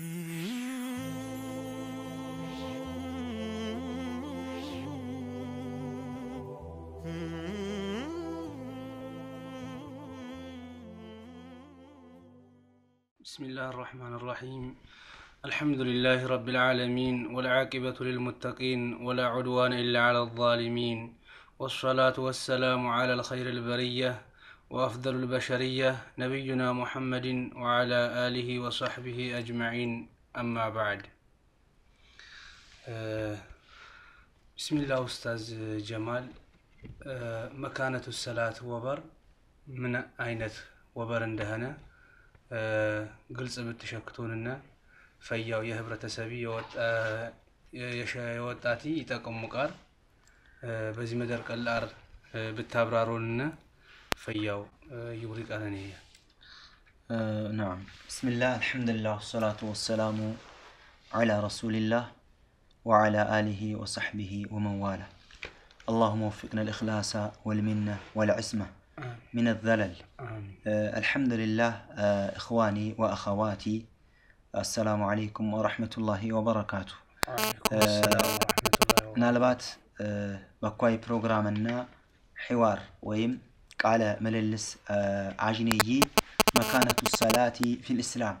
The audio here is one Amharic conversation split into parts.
بسم الله الرحمن الرحيم الحمد لله رب العالمين والعاقبة للمتقين ولا عدوان إلا على الظالمين والصلاة والسلام على الخير البرية وأفضل البشرية نبينا محمد وعلى آله وصحبه أجمعين أما بعد آه، بسم الله أستاذ جمال آه، مكانة الصلاة وبر من أين وبر اندهنا آه، ግልጽ ብትሸክቱንና ፈያው የህብረተሰቢ የወጣቲ ይጠቅሙ مقار بزي مدرك الأرض بالتابرارون فيا آه، يوريك أنانية آه نعم بسم الله الحمد لله والصلاة والسلام على رسول الله وعلى آله وصحبه ومن والاه اللهم وفقنا الإخلاص والمنة والعصمة من الذلل آه الحمد لله آه إخواني وأخواتي السلام عليكم ورحمة الله وبركاته نالبات በኳይ بروغرامنا حوار ويم قال مللس آه، عجنيي مكانة الصلاة في الإسلام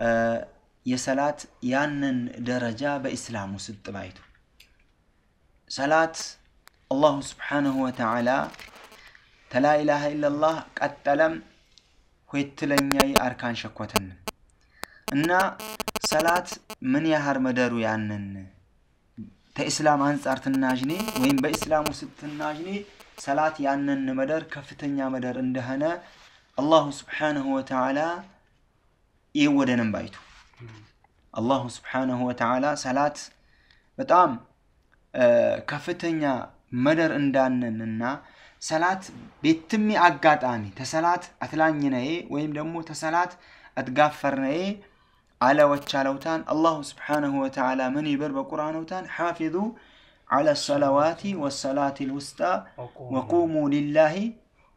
آه، يصلاة يانن درجة بإسلام وست بايتو صلاة الله سبحانه وتعالى تلا إله إلا الله قتلم ويتلن يأي أركان شكوتن إن صلاة من يهر مدارو يانن تا إسلام هنس أرتن ناجني وين بإسلام وست ناجني ሰላት ያንን መደር ከፍተኛ መደር እንደሆነ አላሁ ስብሓንሁ ወተዓላ ይወደንም ባይቱ አላሁ ስብሓንሁ ወተዓላ ሰላት በጣም ከፍተኛ መደር እንዳነንና ሰላት ቤትሚ አጋጣሚ ተሰላት አትላኝነዬ ወይም ደግሞ ተሰላት አትጋፈርነዬ አለወቻለውታን አላሁ ስብሓንሁ ወተዓላ ምን ይበር በቁርአንውታን ሓፊዙ على الصلوات والصلاة الوسطى وقوموا لله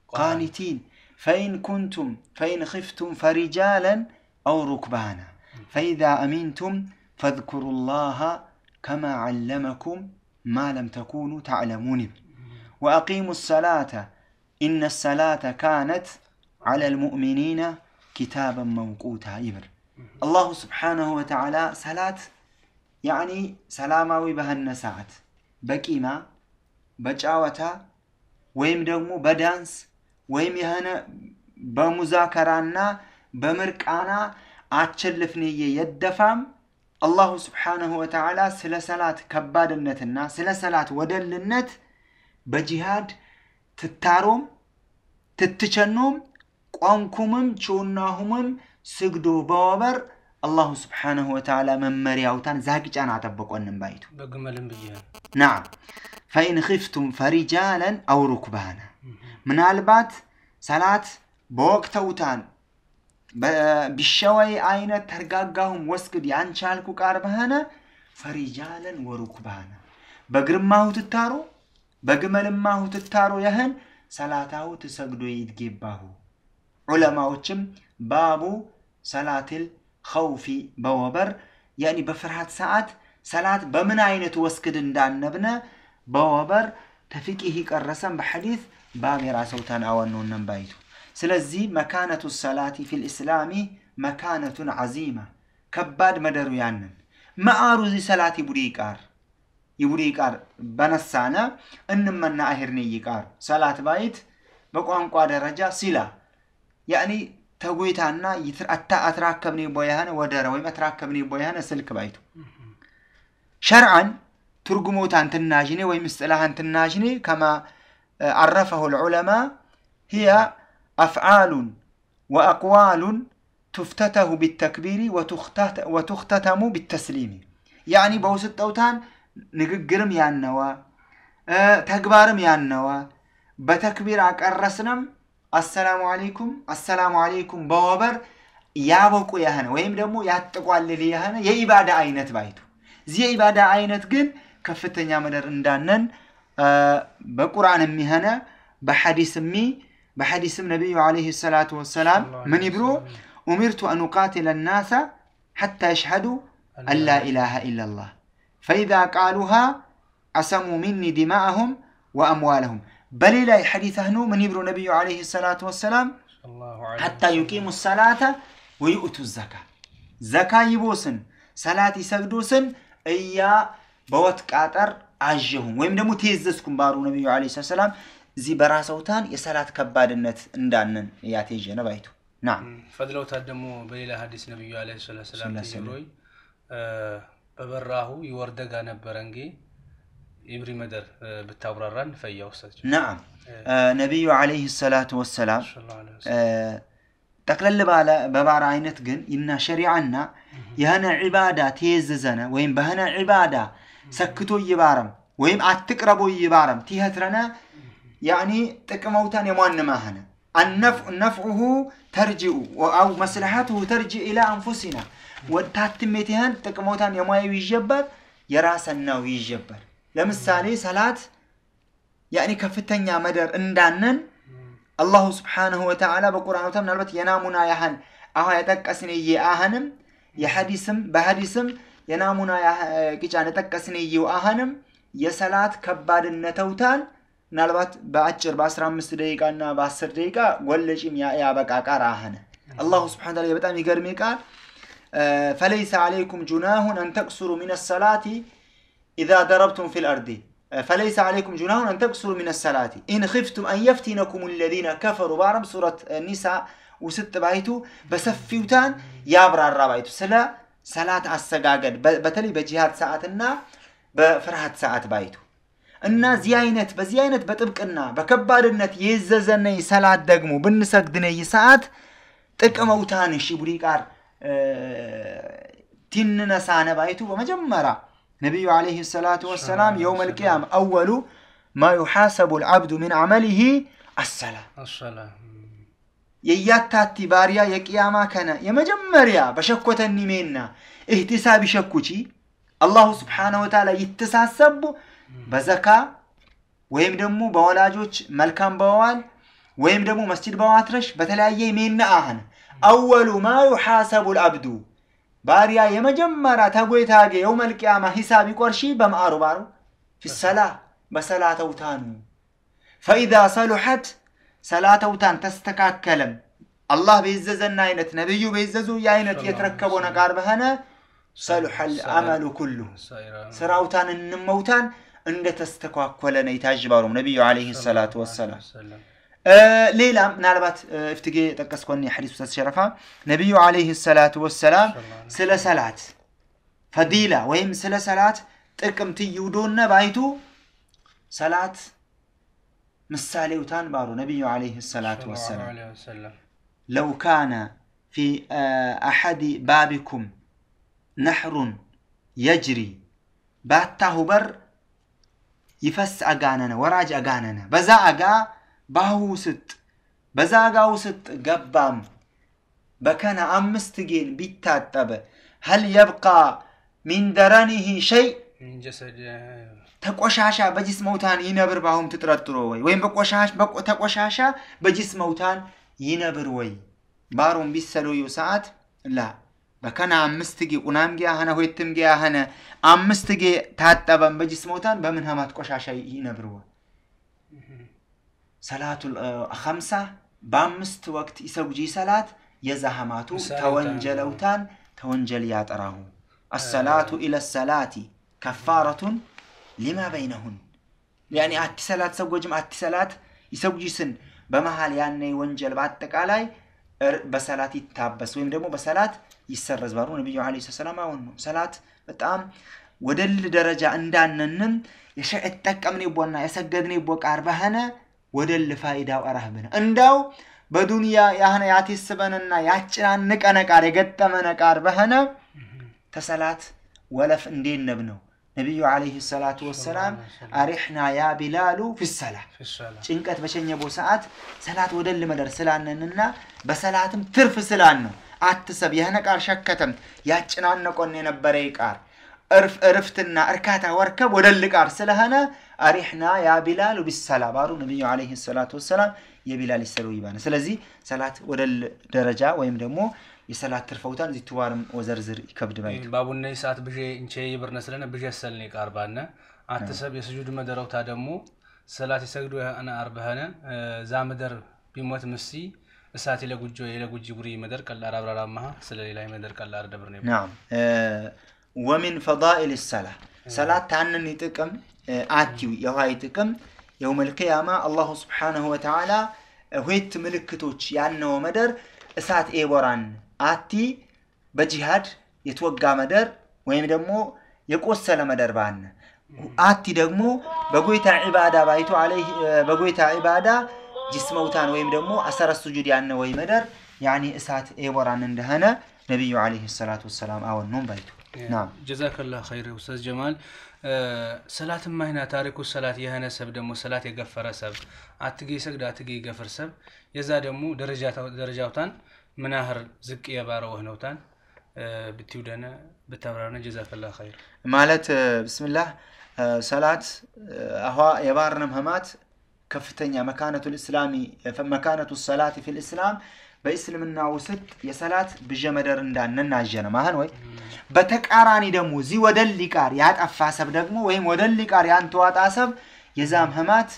قانتين فإن كنتم فإن خفتم فرجالا أو ركبانا فإذا أمنتم فاذكروا الله كما علمكم ما لم تكونوا تعلمون وأقيموا الصلاة إن الصلاة كانت على المؤمنين كتابا موقوتا إبر الله سبحانه وتعالى صلاة يعني سلامة وبها النساعات በቂማ በጨዋታ ወይም ደግሞ በዳንስ ወይም የሆነ በሙዛከራና በምርቃና አቸልፍንዬ የደፋም አላሁ ስብሓንሁ ወተዓላ ስለ ሰላት ከባድነትና ስለ ሰላት ወደልነት በጂሃድ ትታሮም ትትቸኖም ቋንኩምም ችውናሁምም ስግዶ በወበር አላሁ ስብሓነሁ ወተዓላ መመሪያውታን ዛግጫን አጠበቆንም ባይቱ በግመልም ብዬ ናም ፈኢን ኺፍቱም ፈሪጃለን አው ሩክባና ምናልባት ሰላት በወቅተውታን ብሸወይ አይነት ተርጋጋሁም ወስግድ ያንቻልኩ ቃርበሃነ ፈሪጃለን ወሩክባና በግርማሁ ትታሩ በግመልማሁ ትታሩ ያህን ሰላታሁ ትሰግዶ ይድጌባሁ ዑለማዎችም ባቡ ሰላትል ኸውፊ በወበር ያኒ በፍርሃት ሰዓት ሰላት በምን አይነት ወስክድ እንዳነብነ በወበር ተፍቂህ ቀረሰን በሐዲት ባብ የራሰው ተናወኑነን ባይቱ ስለዚህ መካነቱ ሰላቲ ፊል ኢስላሚ መካነቱን ዓዚማ ከባድ መደሩ ያንን መዓሩ ዚ ሰላት ይቡዲ ይቃር ይቡዲ ይቃር በነሳነ እንመና አሄርኒ ይቃር ሰላት ባይት በቋንቋ ደረጃ ሲላ ያኒ ተጉይታና አታ አትራከብኒ ቦያህነ ወደረ ወይም አትራከብኒ ቦያህነ ስልክ ባይቱ ሸርዓን ትርጉሞታን ትናሽኔ ወይ እስጥላሃን ትናሽኔ ከማ አረፈሁ ልዑለማ ህያ አፍዓሉን ወአቅዋሉን ትፍተተሁ ቢተክቢሪ ወትኽተተሙ ቢተስሊሚ ያኒ በውስጠውታን ንግግርም ያነዋ ተግባርም ያነዋ በተክቢር አቀረስነም السلام عليكم السلام عليكم بوابر يا بوكو يا هنا ويم دمو يا تقوى اللي هنا يا إبادة عينة بيتو زي إبادة عينة جن كفتن يا مدر اندانن آه بقرآن مي هنا بحديث مي بحديث من نبي عليه الصلاة والسلام من يبرو أمرت أن أقاتل الناس حتى يشهدوا أن لا إله إلا الله فإذا قالوها أسموا مني دماءهم وأموالهم በሌላ ሐዲት አህኑ ምን ይብሩ ነቢዩ ዓለይሂ ሰላቱ ወሰላም ሐታ ዩቂሙ ሰላተ ወይኡቱ ዘካ ዘካ ይቦስን ሰላት ይሰግዱስን እያ በወት ቃጠር አዥሁም ወይም ደግሞ ተየዘዝኩም ባሩ ነቢዩ ዓለይሂ ሰላም እዚህ በራሰውታን የሰላት ከባድነት እንዳንን ያቴጀነ ባይቱ ና ፈድለውታት ደግሞ በሌላ ሀዲስ ነቢዩ ዓለይሂ ሰላም በበራሁ ይወርደጋ ነበረ እንጌ يبري مدر بتابرران فيا نعم ነቢዩ ዓለይህ ሰላቱ ወሰላም ጠቅለል ባለ በባር አይነት ግን ይና ሸሪዓና የህነ ዒባዳ ትየዝዘነ ወይም በህነ ዒባዳ ሰክቶ ይባረም ወይም አትቅረቦ ይባረም ቲኸትረነ ያኒ ጥቅመውታን የሟንማህነ ነፍዑሁ ተርጅኡ አው መስላሓትሁ ተርጅ ኢላ አንፉሲና ወታትሜትህን ጥቅመውታን የሟየው ይጀበር የራሰናው ይጀበር ለምሳሌ ሰላት ያኔ ከፍተኛ መደር እንዳነን አላሁ ስብሓንሁ ወተዓላ በቁርአኖታ ምናልባት የናሙና ያህል አሁ የጠቀስን አህንም የሐዲስም በሐዲስም የናሙና ቅጫን የጠቀስን አህንም የሰላት ከባድነተውታል ምናልባት በአጭር በ15 ደቂቃ እና በአስር ደቂቃ ጎለጪም ያበቃ ቃር አህነ አላሁ ስብሓን ታላ በጣም ይገርሜ ቃል ፈለይሰ አለይኩም ጁናሁን አንተቅሱሩ ሚን ሰላቲ إذا ضربتم في الأرض فليس عليكم جناح أن تكسروا من الصلاة إن خفتم أن يفتنكم الذين كفروا بعرب سورة النساء وست بايتو بسفيوتان يابر الرابعيتو سلا صلاة السقاقل بتلي بجهاد النا بفرهات ساعت بايتو النا زياينة بزياينة بتبك النا بكبر النا يززا ني صلاة دقمو بنسك دني ساعت تكمو تاني شبريكار آه، تننا سانة بايتو ومجمرا نبي عليه الصلاة والسلام يوم القيامة أول ما يحاسب العبد من عمله الصلاة الصلاة يياتا تباريا يقياما كان يمجمريا بشكوة النمينا اهتساب شكوتي الله سبحانه وتعالى يتساسب بزكا ويمدمو بولاجوش ملكان بوال ويمدمو مسجد بواترش بتلاقي مين أهن أول ما يحاسب العبد ባሪያ የመጀመሪያ ተጎይታጌ የውመል ቂያማ ሂሳብ ይቆርሺ በማሩ ባሩ ፊሰላ በሰላተውታኑ ፈኢዛ ሰሉሐት ሰላተውታን ተስተካከለም አላህ በይዘዘና አይነት ነብዩ በይዘዙ የአይነት የተረከበው ነጋር በሆነ ሰሉሐል አመሉ ኩሉ ስራውታን እንመውታን እንደተስተኳኮለ ነው የታጅባሩም ነቢዩ ዓለይሂ ሰላቱ ወሰላም ليلى نعرفت افتقي تكسكوني حديث استاذ شرفه نبي عليه الصلاه والسلام سلا سلات فضيله وهم سلا سلات تكمتي يودون بايتو سلات مثالي وتان بارو نبي عليه الصلاه والسلام لو كان في احد بابكم نحر يجري باتهبر بر يفس اغاننا وراج اغاننا بزا اغاننا ባሁ ውስጥ በዛጋ ውስጥ ገባም በከነ አምስት ጌን ቢታጠበ ሀል የብቃ ሚን ሸይ ተቆሻሻ በጅስ መውታን ይነብር ባሁም ትጥረጥሮ ወይ ወይም ተቆሻሻ በጅስ መውታን ይነብር ወይ ባሮም ቢሰሎዩ ሰዓት ላ በከና አምስት ጌ ቁናም ጌ አህነ ሁይትም ጌ አህነ አምስት ጌ ታጠበን በጅስ መውታን በምን ሀማት ቆሻሻ ይነብር ወይ ሰላቱ ኸምሳ በአምስት ወቅት ይሰጉጂ ሰላት የዛሃማቱ ተወንጀለውታን ተወንጀል ያጠራሁ አሰላቱ ኢለ ሰላቲ ከፋረቱን ሊማ በይነሁን ያኒ አቲ ሰላት ሰጎጅም አቲ ሰላት ይሰጉጂ ስን በመሃል ያነ ወንጀል በአጠቃላይ በሰላት ይታበስ ወይም ደግሞ በሰላት ይሰረዝ ባሉ ነቢዩ ለ ሰላም አሁን ነው ሰላት በጣም ወደል ደረጃ እንዳነንም የሸ ጠቀምን ቦና የሰገድን ቦ ቃር በህነ ወደል ፋይዳው አራህብነ እንዳው በዱንያ ያህነ ያቴስበንና ያጭናንቀነ ቃር የገጠመ ነቃር በህነ ተሰላት ወለፍ እንዴት ነብ ነው ነቢዩ ዓለይሂ ሰላቱ ወሰላም አሪሕና ያ ቢላሉ ፊሰላ ጭንቀት በሸኘቦ ሰዓት ሰላት ወደ ልመደር ስላነንና በሰላትም ትርፍ ስላን ነው አትሰብ የህነ ቃር ሸከተም ያጭናነቆን የነበረ ይቃር እርፍትና እርካታ ወርከብ ወደ ልቃር ስለሆነ አሪሕና ያ ቢላል ቢሰላም አሉ ነቢዩ ዓለይሂ ሰላቱ ወሰላም የቢላል ይሰሉ ይባላል። ስለዚህ ሰላት ወደል ደረጃ ወይም ደግሞ የሰላት ትርፈውታን እዚ ትዋርም ወዘርዝር ይከብድ ባይት ባቡነ ሰዓት ብዤ እንቼ ይብርነ ስለነ ብዤ ሰልኔ ቃርባነ አትሰብ የስጁድ መደረውታ ደግሞ ሰላት የሰግዱ አነ አርበኸነ ዛ መደር ቢሞት ምሲ እሳት የለጉጆ የለጉጂ ጉሪ መደር ቀላር አብራራማሃ ስለሌላ መደር ቀላር ደብር ነው ወሚን ፈዳኢል ሰላ ሰላት ታንን ይጥቅም አቲው የውሃ ይጥቅም የውመል ቂያማ አላሁ ስብሓንሁ ወተዓላ ሁት ምልክቶች ያነወ መደር እሳት ኤቦራን አቲ በጂሃድ የተወጋ መደር ወይም ደግሞ የቆሰለ መደር ባነ አቲ ደግሞ በጎይታ ዒባዳ ባይቱ በጎይታ ዒባዳ ጅስመውታን ወይም ደግሞ አሰረ ሱጁድ ያነ ወይ መደር ያኒ እሳት ኤቦራን እንደሆነ ነቢዩ ዓለይሂ ሰላቱ ወሰላም አወኖም ባይቱ ጀዛክ ላ ይር خير ጀማል ሰላት ማይና ታሪኩ ሰላት የህነ ሰብ ደግሞ ሰላት የገፈረ ሰብ አትጌ ሰግድ አትጌ ገፍር ሰብ የዛ ደግሞ ደረጃውታን ምናህር ዝቅ የባረ ወህነውታን ብትዩ ብተብራነ ጀዛክ ላ ይር ማለት ብስምላህ ሰላት አኋ የባርነም ህማት ከፍተኛ መካነቱ ልእስላሚ መካነቱ ሰላት ፊ ልእስላም በእስልምና ውስጥ የሰላት ብዠ መደር እንዳነን አጀነ ማህን ወይ በተቃራኒ ደግሞ እዚህ ወደሊ ቃር ያጠፋ ሰብ ደግሞ ወይም ወደሊ ቃር ያንተዋጣ ሰብ የዛም ህማት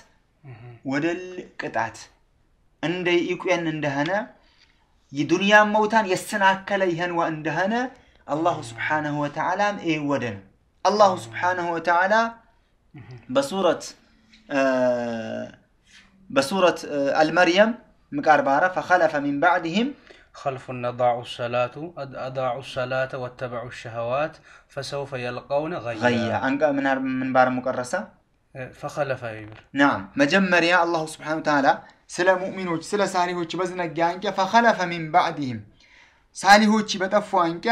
ወደል ቅጣት እንደ ይቁየን እንደሆነ የዱንያን መውታን የሰናከለ ይህን እንደሆነ አላሁ ስብሓነሁ ወተዓላ ወደን አላሁ ስብሓነሁ ወተዓላ በሱረት በሱረት አልመርየም مكاربارة فخلف من بعدهم خلف أضاعوا الصلاة أضاعوا الصلاة واتبعوا الشهوات فسوف يلقون غيا غيا أنك من من بار مكرسة إيه، فخلف يبر نعم مجمر يا الله سبحانه وتعالى سلا مؤمن سلا ساليهوش بزنك جانك فخلف من بعدهم ساليهوش بتفوا أنك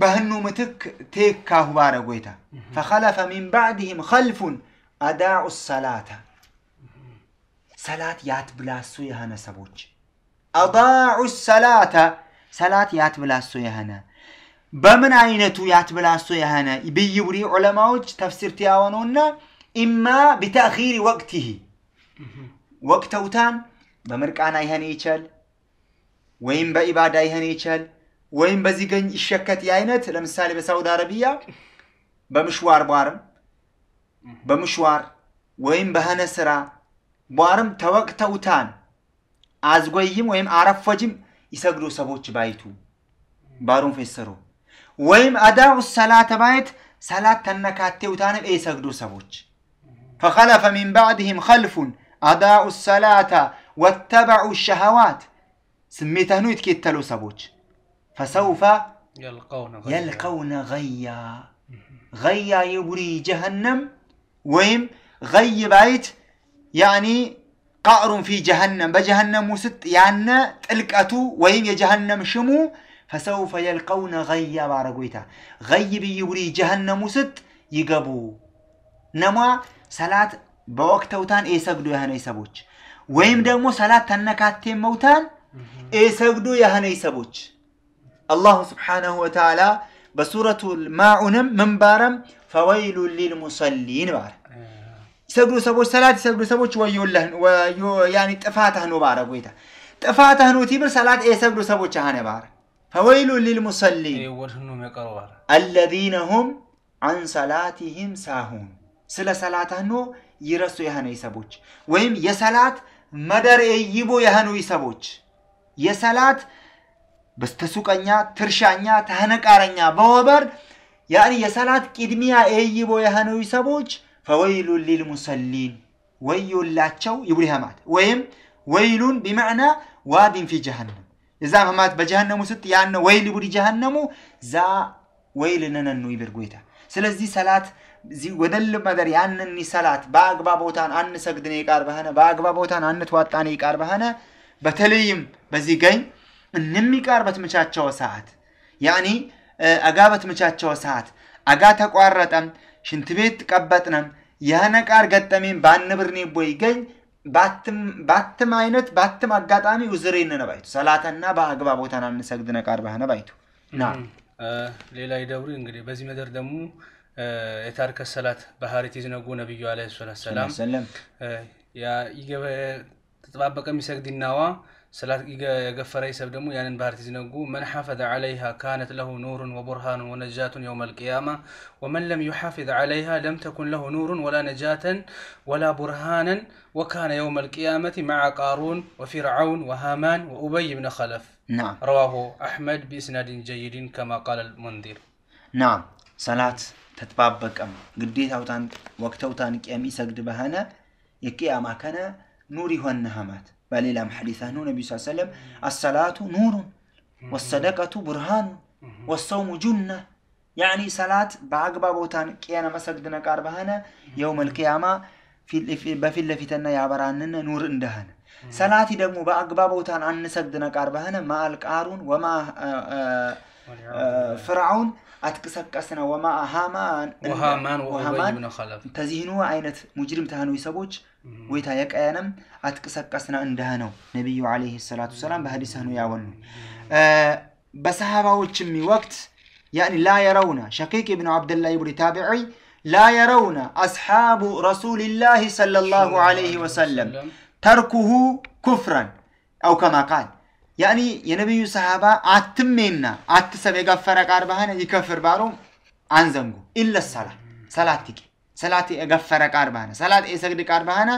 በህኑ ምትክ ቴካሁ ባረጎይታ فخلف من بعدهم خلف አዳዑ الصلاة ሰላት ያትብላሱ የሆነ ሰዎች አዳዑ ሰላተ ሰላት ያትብላሱ የሆነ በምን አይነቱ ያትብላሱ የሆነ ብይውሪ ዑለማዎች ተፍሲር ትያወኑና ኢማ ብተእኪር ወቅትህ ወቅተውታን በምርቃና ይሄን ይቻል ወይም በኢባዳ ይሄን ይቻል ወይም በዚህ ገኝ ይሸከት የአይነት ለምሳሌ በሳውዲ አረቢያ በምሽዋር ቧርም በምሽዋር ወይም በህነ ስራ ቧርም ተወቅተውታን አዝጎይም ወይም አረፎጅም ይሰግዱ ሰቦች ባይቱ ባሩን ፌሰሩ ወይም አዳው ሰላተ ባየት ሰላት ተነካቴ ውታንም የሰግዱ ሰቦች ፈኸለፈ ሚን ባዕድህም ኸልፉን አዳኡ ሰላታ ወተበዑ ሸሃዋት ስሜተህኑ ይትኬተሉ ሰቦች ፈሰውፈ የልቀውነ ገያ ገያ የቡሪ ጀሃነም ወይም ገይ ባይት يعني قعر في جهنم بجهنم ست يعنى تلك أتو يا جهنم شمو فسوف يلقون غيا بارقويتا غي بيوري جهنم ست يقبو نما صلاة بوقت توتان إيه سقدو يهنا يسبوش وهم دمو صلاة تنكاتي موتان إيه سقدو يهنا يسبوش الله سبحانه وتعالى بسورة الماعنم من بارم فويل للمصلين بارم ይሰግዱ ሰዎች ሰላት ይሰግዱ ሰቦች ወዮ ያኒ ጥፋትህ ነው ባረ ጎይታ ጥፋትህ ነው ቲብር ሰላት የሰግዱ ሰዎች አሃነ ባረ ፈወይሉ ወድኑ ባረ አለዚነ ሁም አን ሰላቲሂም ሳሁን ስለ ሰላትህ ነው ይረሱ ያህነ ይሰቦች ወይም የሰላት መደር ይቦ ያህኑ ይሰቦች የሰላት በስተሱቀኛ ትርሻኛ ተህነቃረኛ በወበር ያኒ የሰላት ቅድሚያ ኤይቦ ያህኑ ይሰቦች ፈወይሉን ሊልሙሰሊን ወዮላቸው ይብል ህማት ወይም ወይሉን ቢመዕና ዋድን ፊ ጀሃነም እዛ ህማት በጀሃነሙ ስጥ ያነ ወይል ቡድ ጀሃነሙ ዛ ወይል ነነኑ ይብል ጎይታ ስለዚህ ሰላት ወደል መደር ያንን ሰላት በአግባ ቦታን አንሰግድን ይቃር በሆነ በአግባ ቦታን አንትዋጣን ይቃር በሆነ በተለይም በዚህ ገኝ እንሚቃር በትመቻቸው ሰዓት ያኒ አጋ በትመቻቸው ሰዓት አጋ ተቋረጠም ሽንት ቤት ቀበጥነም የህነቃር ገጠሜን ባንብርኒ ቦ ይገኝ ባትም አይነት ባትም አጋጣሚ ውዝሬን ነባይቱ ሰላተና በአግባ ቦታ ና አንሰግድ ነቃር ባህነ ባይቱ ና ሌላ ይደብሩ እንግዲህ በዚህ መደር ደግሞ የታርከ ሰላት ባህሪት ይዝነጎ ነቢዩ አለ ሰላት ሰላም ይገበ ተጠባበቀ የሚሰግድ ይናዋ أي سبدمو يعني بارتي زنقو من حافظ عليها كانت له نور وبرهان ونجاة يوم القيامة ومن لم يحافظ عليها لم تكن له نور ولا نجاة ولا برهانا وكان يوم القيامة مع قارون وفرعون وهامان وأبي بن خلف نعم رواه أحمد بإسناد جيد كما قال المنذر نعم صلاة تتبابك أم قديت أوتان وقت أوتان قيام يسجد بهانا أما كان نوري هو النهامات بل حديثه النبي صلى الله عليه وسلم الصلاة نور والصدقة برهان والصوم جنة يعني صلاة بعقبة بوتان كيانا مسجدنا قاربهانا يوم القيامة في بفي لفتنا يا براننا نور اندهانا صلاة دمو بعقبة بوتان عن سجدنا قاربهانا مع القارون وما آآ آآ فرعون አትቀሰቀስነ وما هامان وهامان وهامان ተዚህኑ አይነት مجرم ተሃኑ ሰቦች ጎይታ የቀያንም አትቅሰቀስና እንደህ ነው ነቢዩ ዓለይሂ ሰላቱ ሰላም በሀዲስህ ነው ያወኑ በሰሃባዎችም ወቅት ያኒ ላ የረውና ሸቂቅ ብኑ ዓብድላህ ብሪ ታቢዒ ላ የረውና አስሓቡ ረሱልላህ ሰለላሁ ዓለይሂ ወሰለም ተርኩሁ ኩፍረን አው ከማ ቃል ያኒ የነቢዩ ሰሃባ አትሜና አትሰብ የጋፈረ ቃር ባህነ ይከፍር ባሉ አንዘንጉ ኢለ ሰላ ሰላት ትቂ ሰላት የገፈረ ቃር ባህነ ሰላት የሰግድ ቃር ባህነ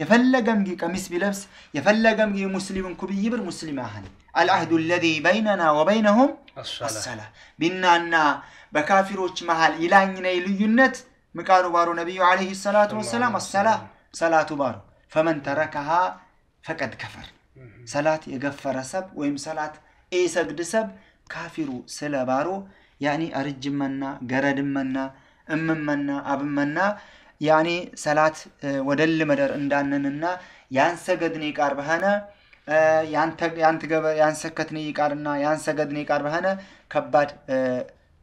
የፈለገም ጊ ቀሚስ ቢለብስ የፈለገም ጊ ሙስሊምን ኩብይ ብር ሙስሊም አህን አልአህዱ ለዚ በይነና ወበይነሁም አሰላ ቢናና በካፊሮች መሃል ይላኝነይ ልዩነት ምቃሩ ባሩ ነቢዩ ዓለይሂ ሰላቱ ወሰላም አሰላ ሰላቱ ባሩ ፈመን ተረከሃ ፈቀድ ከፈር ሰላት የገፈረ ሰብ ወይም ሰላት ኤሰግድ ሰብ ካፊሩ ስለ ባሮ ያኒ አርጅመና ገረድመና እምመና አብመና ያኔ ሰላት ወደል መደር እንዳነንና ያንሰገድኔ ቃር በሆነ ያንሰከትኔ ይቃርና ያንሰገድኔ ቃር በሆነ ከባድ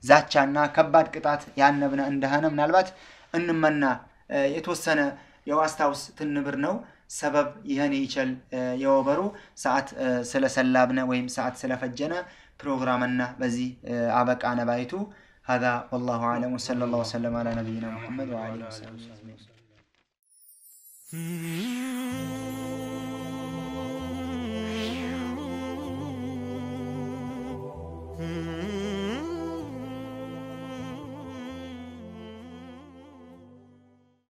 ዛቻና ከባድ ቅጣት ያነብነ እንደሆነ ምናልባት እንመና የተወሰነ የዋስታውስ ትንብር ነው ሰበብ ይህን ይችል የወበሩ ሰዓት ስለሰላብነ ወይም ሰዓት ስለፈጀነ ፕሮግራምና በዚህ አበቃ ነባይቱ هذا والله أعلم وصلى الله وسلم على نبينا محمد وعلى آله وصحبه أجمعين Mm-hmm.